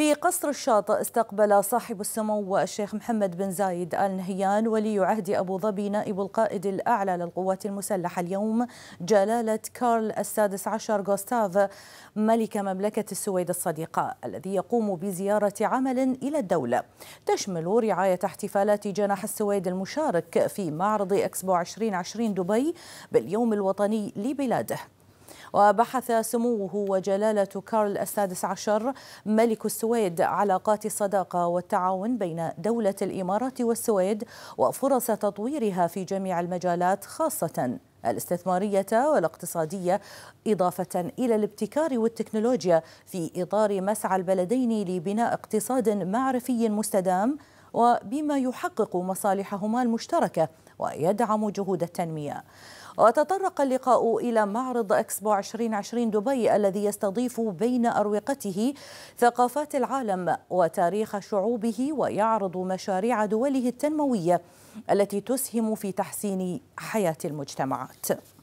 في قصر الشاطئ استقبل صاحب السمو الشيخ محمد بن زايد آل نهيان ولي عهد أبو ظبي نائب القائد الأعلى للقوات المسلحة اليوم جلالة كارل السادس عشر غوستاف ملك مملكة السويد الصديقة الذي يقوم بزيارة عمل إلى الدولة تشمل رعاية احتفالات جناح السويد المشارك في معرض إكسبو 2020 دبي باليوم الوطني لبلاده وبحث سموه وجلالة كارل السادس عشر ملك السويد علاقات الصداقة والتعاون بين دولة الإمارات والسويد وفرص تطويرها في جميع المجالات خاصة الاستثمارية والاقتصادية إضافة إلى الابتكار والتكنولوجيا في إطار مسعى البلدين لبناء اقتصاد معرفي مستدام وبما يحقق مصالحهما المشتركة ويدعم جهود التنمية وتطرق اللقاء إلى معرض أكسبو 2020 دبي الذي يستضيف بين أروقته ثقافات العالم وتاريخ شعوبه ويعرض مشاريع دوله التنموية التي تسهم في تحسين حياة المجتمعات